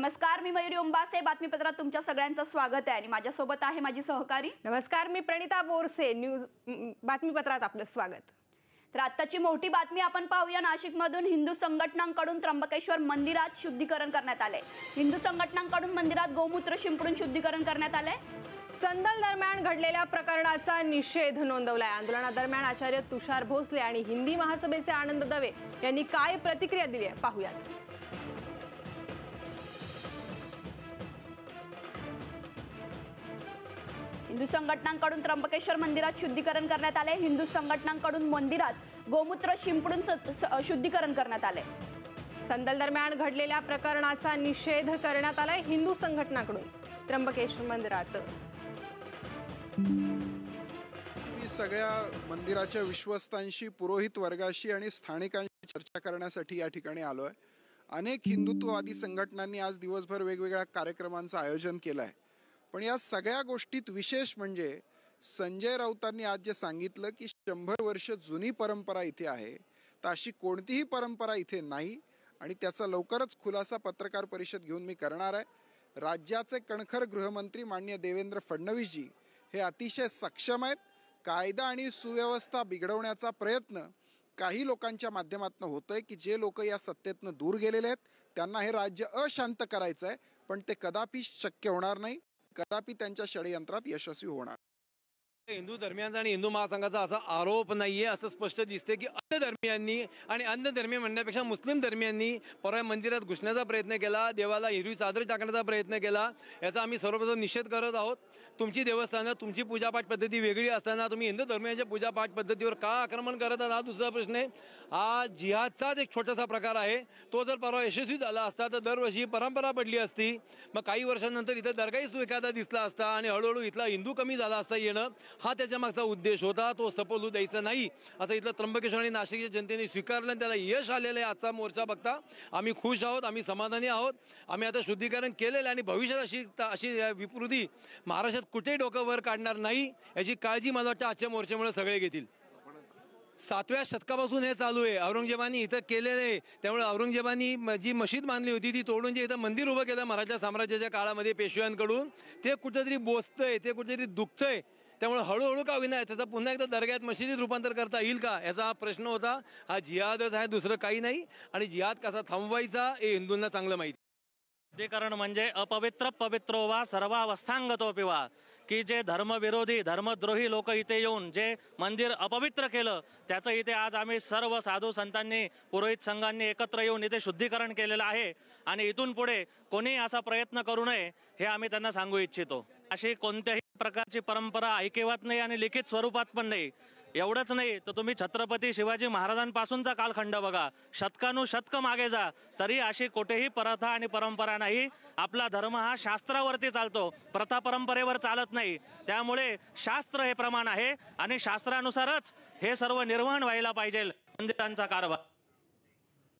नमस्कार मी मयुरी ओंबासे बातमीपत्रात तुमच्या सगळ्यांचं स्वागत आहे आणि माझ्यासोबत आहे माझी सहकारी नमस्कार मी प्रणिता बोरसे न्यूज बातमीपत्रात आपलं स्वागत तर आत्ताची मोठी बातमी आपण पाहूया नाशिकमधून हिंदू संघटनांकडून त्र्यंबकेश्वर मंदिरात शुद्धीकरण करण्यात आले हिंदू संघटनांकडून मंदिरात गोमूत्र शिंपडून शुद्धीकरण करण्यात आले संदल दरम्यान घडलेल्या प्रकरणाचा निषेध नोंदवलाय आंदोलनादरम्यान आचार्य तुषार भोसले आणि हिंदी महासभेचे आनंद दवे यांनी काय प्रतिक्रिया दिली आहे पाहूयात हिंदू संघटनांकडून त्र्यंबकेश्वर मंदिरात शुद्धीकरण करण्यात आले हिंदू संघटनांकडून मंदिरात गोमूत्र शिंपडून शुद्धीकरण करण्यात आले संदल दरम्यान घडलेल्या प्रकरणाचा निषेध करण्यात आलाय हिंदू संघटनाकडून त्र्यंबकेश्वर मंदिरात सगळ्या मंदिराच्या विश्वस्तांशी पुरोहित वर्गाशी आणि स्थानिकांशी चर्चा करण्यासाठी या ठिकाणी आलोय अनेक हिंदुत्ववादी संघटनांनी आज दिवसभर वेगवेगळ्या कार्यक्रमांचं आयोजन केलं आहे पण या सगळ्या गोष्टीत विशेष म्हणजे संजय राऊतांनी आज जे सांगितलं की शंभर वर्ष जुनी परंपरा इथे आहे तर अशी कोणतीही परंपरा इथे नाही आणि त्याचा लवकरच खुलासा पत्रकार परिषद घेऊन मी करणार आहे राज्याचे कणखर गृहमंत्री मान्य देवेंद्र फडणवीसजी हे अतिशय सक्षम आहेत कायदा आणि सुव्यवस्था बिघडवण्याचा प्रयत्न काही लोकांच्या माध्यमातून होतो आहे की जे लोक या सत्तेतनं दूर गेलेले आहेत त्यांना हे राज्य अशांत करायचं आहे पण ते कदापि शक्य होणार नाही कदापि त्यांच्या षडयंत्रात यशस्वी होणार हिंदू धर्मियांचा आणि हिंदू महासंघाचा असा आरोप नाहीये असं स्पष्ट दिसते की अन्य धर्मियांनी आणि अन्य धर्मीय म्हणण्यापेक्षा मुस्लिम धर्मियांनी परवा मंदिरात घुसण्याचा प्रयत्न केला देवाला हिरवी सादरी टाकण्याचा प्रयत्न केला याचा आम्ही सर्वप्रथम निषेध करत आहोत तुमची देवस्थानं तुमची पूजापाठ पद्धती वेगळी असताना तुम्ही हिंदू धर्मियांच्या पूजापाठ पद्धतीवर का आक्रमण करत आहात हा दुसरा प्रश्न आहे हा जिहादचाच एक छोटासा प्रकार आहे तो जर परवा यशस्वी झाला असता तर दरवर्षी परंपरा पडली असती मग काही वर्षांनंतर इथं दरगाही एखादा दिसला असता आणि हळूहळू इथला हिंदू कमी झाला असता येणं हा त्याच्या मागचा उद्देश होता तो सफल होऊ द्यायचा नाही असं इथलं त्र्यंबकेश्वर आणि नाशिकच्या जनतेने स्वीकारलं त्याला यश आलेलं आहे आजचा मोर्चा बघता आम्ही खुश आहोत आम्ही समाधानी आहोत आम्ही आता शुद्धीकरण केलेलं आहे आणि भविष्यात अशी अशी विकृती महाराष्ट्रात कुठेही डोकं वर काढणार नाही याची काळजी मला वाटतं आजच्या मोर्चामुळे सगळे घेतील सातव्या शतकापासून हे चालू आहे औरंगजेबानी इथं केलेलं आहे त्यामुळे औरंगजेबानी जी मशीद बांधली होती ती तोडून जे इथं मंदिर उभं केलं मराठा साम्राज्याच्या काळामध्ये पेशव्यांकडून ते कुठंतरी बोचतंय ते कुठेतरी दुखतंय त्यामुळे हळूहळू का विनाय त्याचं पुन्हा एकदा दर्ग्यात मशिदीत रूपांतर करता येईल का याचा हा प्रश्न होता हा जिहादच आहे दुसरं काही नाही आणि जिहाद कसा थांबवायचा हे हिंदूंना चांगलं माहिती ते कारण म्हणजे अपवित्र पवित्रो वा सर्वावस्थांगतो पिवा की जे धर्मविरोधी धर्मद्रोही लोक इथे येऊन जे मंदिर अपवित्र केलं त्याचं इथे आज आम्ही सर्व साधू संतांनी पुरोहित संघांनी एकत्र येऊन इथे शुद्धीकरण केलेलं आहे आणि इथून पुढे कोणी असा प्रयत्न करू नये हे आम्ही त्यांना सांगू इच्छितो अशी कोणत्याही प्रकारची परंपरा ऐकेवात नाही आणि लिखित स्वरूपात पण नाही एवढंच नाही तर तुम्ही छत्रपती शिवाजी महाराजांपासूनचा कालखंड बघा शतकानुशतक मागे जा तरी अशी कुठेही प्रथा आणि परंपरा नाही आपला धर्म हा शास्त्रावरती चालतो प्रथा परंपरेवर चालत नाही त्यामुळे शास्त्र हे प्रमाण आहे आणि शास्त्रानुसारच हे सर्व निर्वहन व्हायला पाहिजे मंदिरांचा कारभार